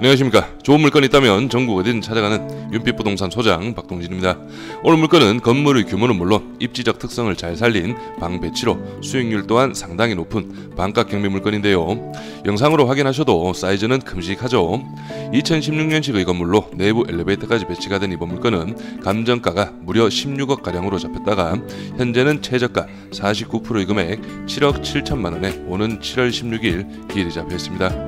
안녕하십니까. 좋은 물건이 있다면 전국 어딘든 찾아가는 윤빛 부동산 소장 박동진입니다. 오늘 물건은 건물의 규모는 물론 입지적 특성을 잘 살린 방 배치로 수익률 또한 상당히 높은 반값 경매 물건인데요. 영상으로 확인하셔도 사이즈는 큼직하죠. 2016년식의 건물로 내부 엘리베이터까지 배치가 된 이번 물건은 감정가가 무려 16억 가량으로 잡혔다가 현재는 최저가 49%의 금액 7억 7천만 원에 오는 7월 16일 기일이 잡혀 있습니다.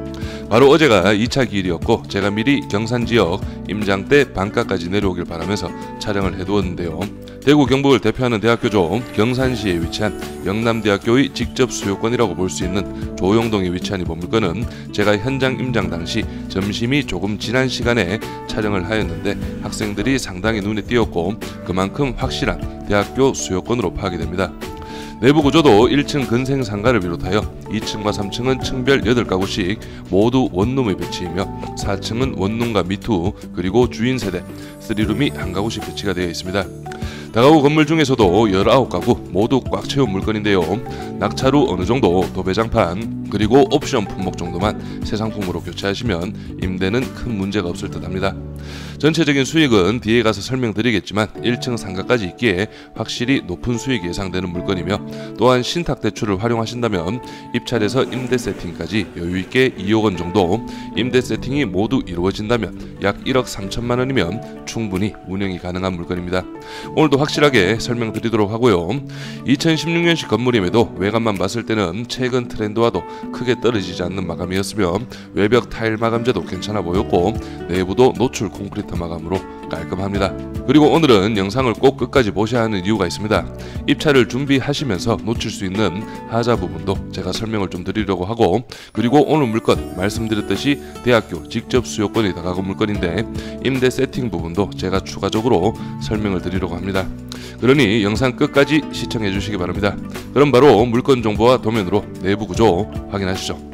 바로 어제가 2차 기일이었고 제가 미리 경산 지역 임장 때 방가까지 내려오길 바라면서 촬영을 해두었는데요. 대구 경북을 대표하는 대학교죠. 경산시에 위치한 영남대학교의 직접 수요권이라고 볼 수 있는 조용동에 위치한 이 건물건은 제가 현장 임장 당시 점심이 조금 지난 시간에 촬영을 하였는데 학생들이 상당히 눈에 띄었고 그만큼 확실한 대학교 수요권으로 파악이 됩니다. 내부 구조도 1층 근생 상가를 비롯하여 2층과 3층은 층별 8가구씩 모두 원룸의 배치이며 4층은 원룸과 미투 그리고 주인 세대 3룸이 한 가구씩 배치가 되어 있습니다. 다가구 건물 중에서도 19가구 모두 꽉 채운 물건인데요. 낙차로 어느 정도 도배장판 그리고 옵션 품목 정도만 새 상품으로 교체하시면 임대는 큰 문제가 없을 듯합니다. 전체적인 수익은 뒤에 가서 설명드리겠지만 1층 상가까지 있기에 확실히 높은 수익이 예상되는 물건이며 또한 신탁 대출을 활용하신다면 입찰에서 임대 세팅까지 여유있게 2억 원 정도 임대 세팅이 모두 이루어진다면 약 1억 3천만 원이면 충분히 운영이 가능한 물건입니다. 오늘도 확실하게 설명드리도록 하고요. 2016년식 건물임에도 외관만 봤을 때는 최근 트렌드와도 크게 떨어지지 않는 마감이었으며 외벽 타일 마감재도 괜찮아 보였고 내부도 노출 콘크리트 담아감으로 깔끔합니다. 그리고 오늘은 영상을 꼭 끝까지 보셔야 하는 이유가 있습니다. 입찰을 준비하시면서 놓칠 수 있는 하자 부분도 제가 설명을 좀 드리려고 하고 그리고 오늘 물건 말씀드렸듯이 대학교 직접 수요권이 다가온 물건인데 임대 세팅 부분도 제가 추가적으로 설명을 드리려고 합니다. 그러니 영상 끝까지 시청해 주시기 바랍니다. 그럼 바로 물건 정보와 도면으로 내부 구조 확인하시죠.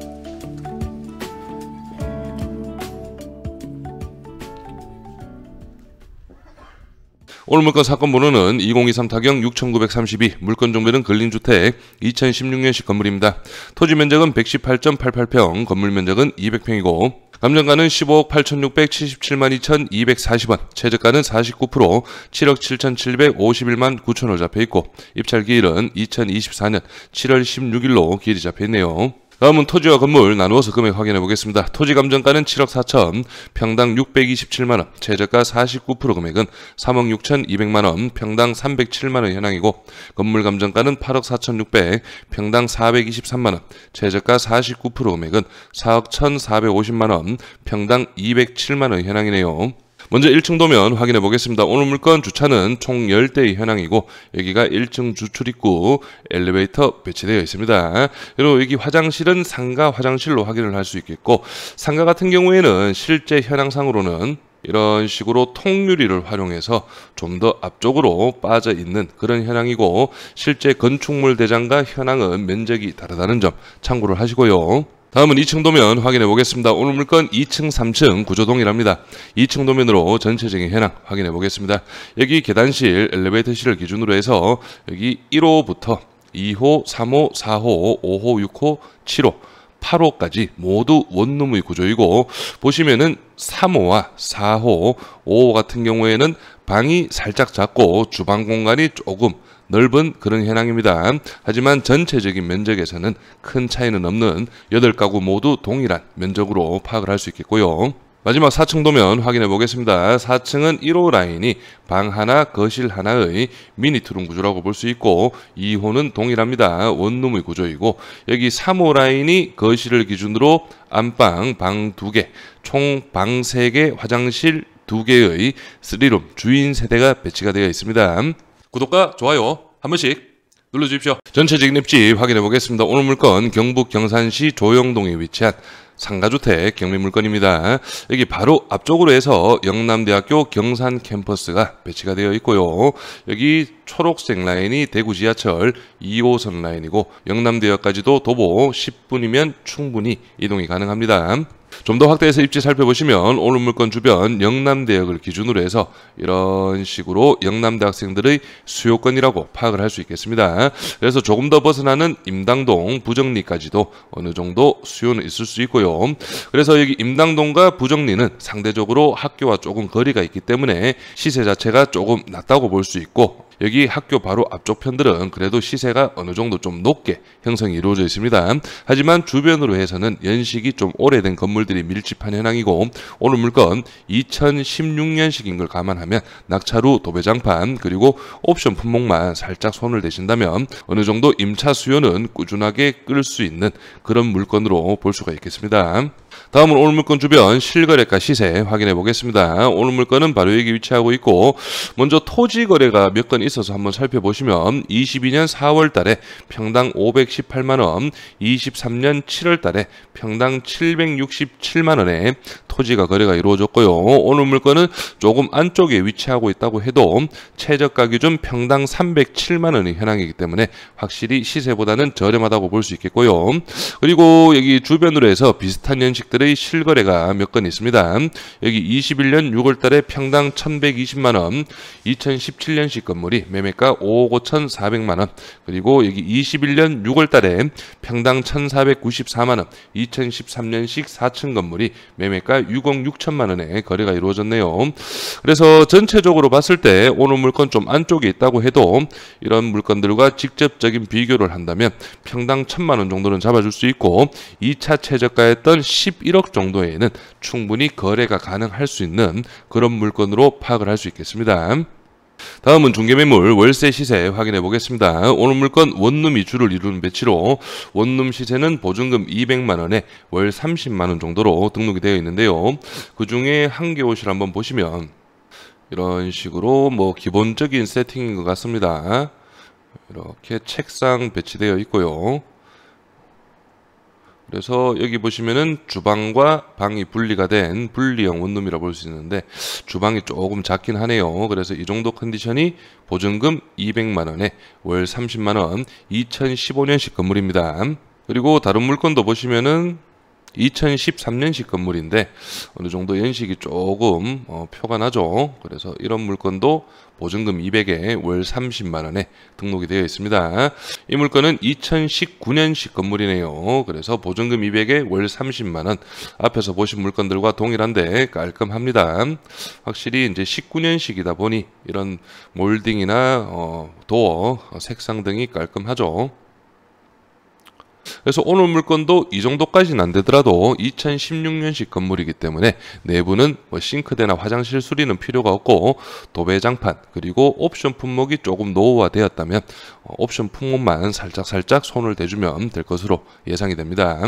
오늘 물건 사건 번호는 2023 타경 6932 물건 종별은 근린주택 2016년식 건물입니다. 토지 면적은 118.88평 건물 면적은 200평이고 감정가는 15억 8,677만 2,240원, 최저가는 49%, 7억 7,751만 9천원 잡혀있고, 입찰기일은 2024년 7월 16일로 기일이 잡혀있네요. 다음은 토지와 건물 나누어서 금액 확인해 보겠습니다. 토지 감정가는 7억 4천, 평당 627만원, 최저가 49% 금액은 3억 6 2 0 0만원 평당 307만원 현황이고 건물 감정가는 8억 4 6 0 0 평당 423만원, 최저가 49% 금액은 4억 1,450만원, 평당 207만원 현황이네요. 먼저 1층도면 확인해 보겠습니다. 오늘 물건 주차는 총 10대의 현황이고 여기가 1층 주출입구 엘리베이터 배치되어 있습니다. 그리고 여기 화장실은 상가 화장실로 확인을 할 수 있겠고 상가 같은 경우에는 실제 현황상으로는 이런 식으로 통유리를 활용해서 좀 더 앞쪽으로 빠져 있는 그런 현황이고 실제 건축물 대장과 현황은 면적이 다르다는 점 참고를 하시고요. 다음은 2층 도면 확인해 보겠습니다. 오늘 물건 2층, 3층 구조 동일합니다. 2층 도면으로 전체적인 현황 확인해 보겠습니다. 여기 계단실, 엘리베이터실을 기준으로 해서 여기 1호부터 2호, 3호, 4호, 5호, 6호, 7호 8호까지 모두 원룸의 구조이고 보시면은 3호와 4호, 5호 같은 경우에는 방이 살짝 작고 주방 공간이 조금 넓은 그런 현황입니다. 하지만 전체적인 면적에서는 큰 차이는 없는 8가구 모두 동일한 면적으로 파악을 할 수 있겠고요. 마지막 4층도면 확인해 보겠습니다. 4층은 1호 라인이 방 하나, 거실 하나의 미니 트룸 구조라고 볼 수 있고 2호는 동일합니다. 원룸의 구조이고 여기 3호 라인이 거실을 기준으로 안방 방 2개, 총 방 3개, 화장실 2개의 3룸 주인 세대가 배치가 되어 있습니다. 구독과 좋아요 한 번씩 눌러주십시오. 전체 직립지 확인해 보겠습니다. 오늘 물건 경북 경산시 조영동에 위치한 상가주택 경매 물건입니다. 여기 바로 앞쪽으로 해서 영남대학교 경산 캠퍼스가 배치가 되어 있고요. 여기 초록색 라인이 대구 지하철 2호선 라인이고 영남대역까지도 도보 10분이면 충분히 이동이 가능합니다. 좀더 확대해서 입지 살펴보시면 오늘 물건 주변 영남대역을 기준으로 해서 이런 식으로 영남대 학생들의 수요권이라고 파악을 할 수 있겠습니다. 그래서 조금 더 벗어나는 임당동, 부정리까지도 어느 정도 수요는 있을 수 있고요. 그래서 여기 임당동과 부정리는 상대적으로 학교와 조금 거리가 있기 때문에 시세 자체가 조금 낮다고 볼 수 있고 여기 학교 바로 앞쪽 편들은 그래도 시세가 어느 정도 좀 높게 형성이 이루어져 있습니다. 하지만 주변으로 해서는 연식이 좀 오래된 건물들이 밀집한 현황이고 오늘 물건 2016년식인 걸 감안하면 낙차루 도배장판 그리고 옵션 품목만 살짝 손을 대신다면 어느 정도 임차 수요는 꾸준하게 끌 수 있는 그런 물건으로 볼 수가 있겠습니다. 다음은 오늘 물건 주변 실거래가 시세 확인해 보겠습니다. 오늘 물건은 바로 여기 위치하고 있고 먼저 토지 거래가 몇 건 있어서 한번 살펴보시면 22년 4월 달에 평당 518만 원, 23년 7월 달에 평당 767만 원에 토지가 거래가 이루어졌고요. 오늘 물건은 조금 안쪽에 위치하고 있다고 해도 최저가 기준 평당 307만 원이 현황이기 때문에 확실히 시세보다는 저렴하다고 볼 수 있겠고요. 그리고 여기 주변으로 해서 비슷한 연식 주식들의 실거래가 몇 건 있습니다. 여기 21년 6월 달에 평당 1,120만 원, 2017년식 건물이 매매가 5억 5,400만 원, 그리고 여기 21년 6월 달에 평당 1,494만 원, 2013년식 4층 건물이 매매가 6억 6천만 원에 거래가 이루어졌네요. 그래서 전체적으로 봤을 때 오늘 물건 좀 안쪽에 있다고 해도 이런 물건들과 직접적인 비교를 한다면 평당 1 천만 원 정도는 잡아줄 수 있고 2차 최저가였던 10 11억 정도에는 충분히 거래가 가능할 수 있는 그런 물건으로 파악을 할 수 있겠습니다. 다음은 중개매물 월세 시세 확인해 보겠습니다. 오늘 물건 원룸이 주를 이루는 배치로 원룸 시세는 보증금 200만원에 월 30만원 정도로 등록이 되어 있는데요. 그 중에 한 개옷을 한번 보시면 이런 식으로 뭐 기본적인 세팅인 것 같습니다. 이렇게 책상 배치되어 있고요. 그래서 여기 보시면은 주방과 방이 분리가 된 분리형 원룸이라 고볼 수 있는데 주방이 조금 작긴 하네요. 그래서 이 정도 컨디션이 보증금 200만원에 월 30만원 2015년식 건물입니다. 그리고 다른 물건도 보시면은 2013년식 건물인데 어느 정도 연식이 조금 어, 표가 나죠. 그래서 이런 물건도 보증금 200에 월 30만 원에 등록이 되어 있습니다. 이 물건은 2019년식 건물이네요. 그래서 보증금 200에 월 30만 원. 앞에서 보신 물건들과 동일한데 깔끔합니다. 확실히 이제 19년식이다 보니 이런 몰딩이나 어, 도어, 색상 등이 깔끔하죠. 그래서 오늘 물건도 이 정도까지는 안 되더라도 2016년식 건물이기 때문에 내부는 뭐 싱크대나 화장실 수리는 필요가 없고 도배장판 그리고 옵션 품목이 조금 노후화되었다면 어, 옵션 품목만 살짝살짝 손을 대주면 될 것으로 예상이 됩니다.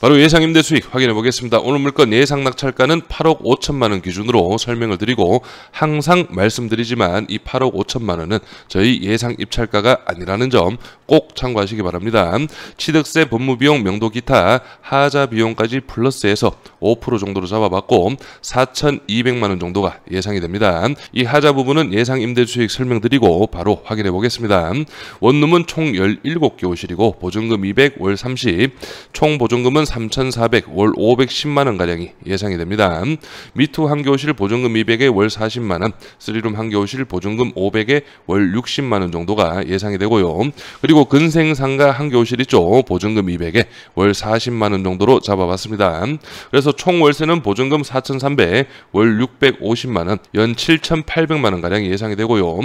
바로 예상 임대 수익 확인해 보겠습니다. 오늘 물건 예상 낙찰가는 8억 5천만 원 기준으로 설명을 드리고 항상 말씀드리지만 이 8억 5천만 원은 저희 예상 입찰가가 아니라는 점 꼭 참고하시기 바랍니다. 취득세, 법무비용, 명도기타, 하자 비용까지 플러스해서 5% 정도로 잡아봤고 4,200만 원 정도가 예상이 됩니다. 이 하자 부분은 예상 임대 수익 설명드리고 바로 확인해 보겠습니다. 원룸은 총 17개 호실이고 보증금 200, 월 30, 총 보증금은 3,400, 월 510만원 가량이 예상이 됩니다. 미투 한 교실 보증금 200에 월 40만원, 쓰리룸한 교실 보증금 500에 월 60만원 정도가 예상이 되고요. 그리고 근생상가 한 교실 있죠. 보증금 200에 월 40만원 정도로 잡아봤습니다. 그래서 총 월세는 보증금 4,300, 월 650만원, 연 7,800만원 가량이 예상이 되고요.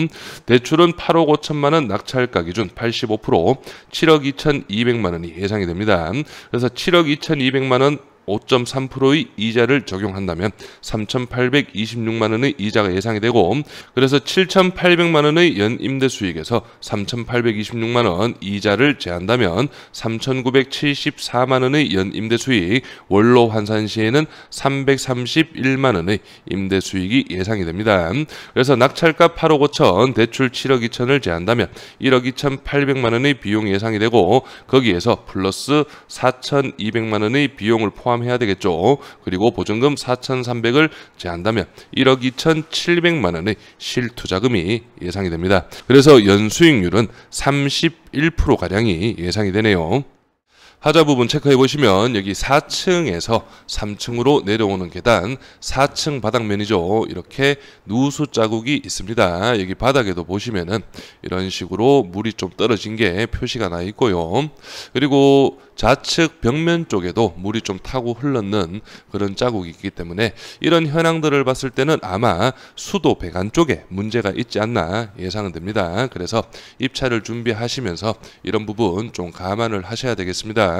대출은 8억 5천만원 낙찰가 기준 85%, 7억 2,200만원이 예상이 됩니다. 그래서 7억 2,200만 원 5.3%의 이자를 적용한다면 3,826만 원의 이자가 예상이 되고 그래서 7,800만 원의 연 임대 수익에서 3,826만 원 이자를 제한다면 3,974만 원의 연 임대 수익 월로 환산 시에는 331만 원의 임대 수익이 예상이 됩니다. 그래서 낙찰가 8억 5천, 대출 7억 2천을 제한다면 1억 2,800만 원의 비용 예상이 되고 거기에서 플러스 4,200만 원의 비용을 포함 포함해야 되겠죠. 그리고 보증금 4,300을 제한다면 1억 2,700만 원의 실투자금이 예상이 됩니다. 그래서 연수익률은 31%가량이 예상이 되네요. 하자 부분 체크해 보시면 여기 4층에서 3층으로 내려오는 계단 4층 바닥면이죠. 이렇게 누수 자국이 있습니다. 여기 바닥에도 보시면은 이런 식으로 물이 좀 떨어진 게 표시가 나 있고요. 그리고 좌측 벽면 쪽에도 물이 좀 타고 흘렀는 그런 자국이 있기 때문에 이런 현황들을 봤을 때는 아마 수도 배관 쪽에 문제가 있지 않나 예상됩니다. 그래서 입찰을 준비하시면서 이런 부분 좀 감안을 하셔야 되겠습니다.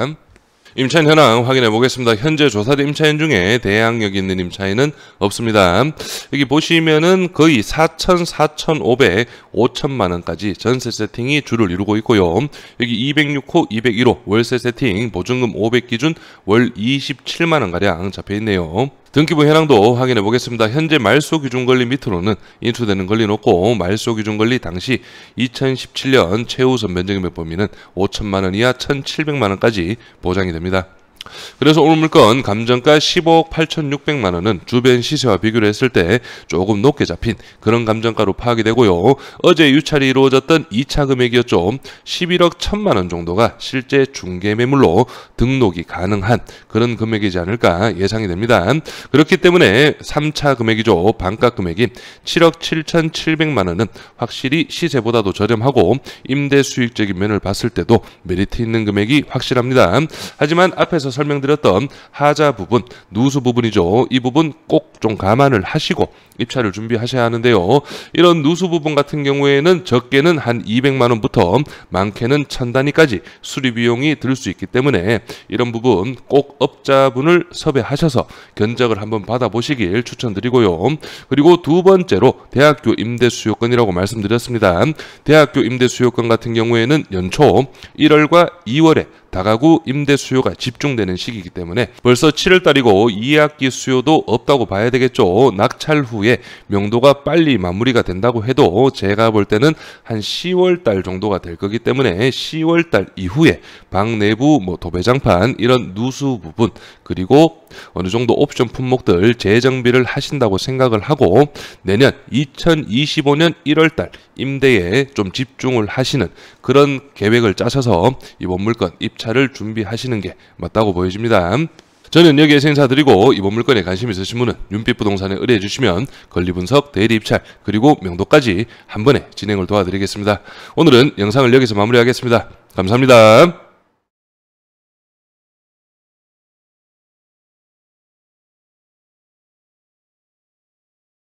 임차인 현황 확인해 보겠습니다. 현재 조사된 임차인 중에 대항력 있는 임차인은 없습니다. 여기 보시면은 거의 4천, 4 5 0 5천만 원까지 전세 세팅이 주를 이루고 있고요. 여기 206호, 201호 월세 세팅 보증금 500 기준 월 27만 원가량 잡혀 있네요. 등기부 현황도 확인해 보겠습니다. 현재 말소 기준 권리 밑으로는 인수되는 권리 놓고 말소 기준 권리 당시 2017년 최우선 면적임의 범위는 5천만 원 이하 1,700만 원까지 보장이 됩니다. 그래서 오늘 물건 감정가 15억 8,600만 원은 주변 시세와 비교를 했을 때 조금 높게 잡힌 그런 감정가로 파악이 되고요. 어제 유찰이 이루어졌던 2차 금액이었죠. 11억 1천만 원 정도가 실제 중개 매물로 등록이 가능한 그런 금액이지 않을까 예상이 됩니다. 그렇기 때문에 3차 금액이죠. 반값 금액인 7억 7,700만 원은 확실히 시세보다도 저렴하고 임대 수익적인 면을 봤을 때도 메리트 있는 금액이 확실합니다. 하지만 앞에서 설명드렸던 하자 부분, 누수 부분이죠. 이 부분 꼭 좀 감안을 하시고 입찰을 준비하셔야 하는데요. 이런 누수 부분 같은 경우에는 적게는 한 200만 원부터 많게는 천 단위까지 수리 비용이 들 수 있기 때문에 이런 부분 꼭 업자분을 섭외하셔서 견적을 한번 받아보시길 추천드리고요. 그리고 두 번째로 대학교 임대 수요권이라고 말씀드렸습니다. 대학교 임대 수요권 같은 경우에는 연초 1월과 2월에 다가구 임대 수요가 집중되는 시기이기 때문에 벌써 7월달이고 2학기 수요도 없다고 봐야 되겠죠. 낙찰 후에 명도가 빨리 마무리가 된다고 해도 제가 볼 때는 한 10월달 정도가 될 거기 때문에 10월달 이후에 방 내부 뭐 도배장판 이런 누수 부분 그리고 어느 정도 옵션 품목들 재정비를 하신다고 생각을 하고 내년 2025년 1월달 임대에 좀 집중을 하시는 그런 계획을 짜셔서 이번 물건 입찰 차를 준비하시는 게 맞다고 보여집니다. 저는 여기에생사드리고 이번 물건에 관심 있으신 분은 윤빛 부동산에 의뢰해 주시면 권리분석, 대리입찰, 그리고 명도까지 한 번에 진행을 도와드리겠습니다. 오늘은 영상을 여기서 마무리하겠습니다. 감사합니다.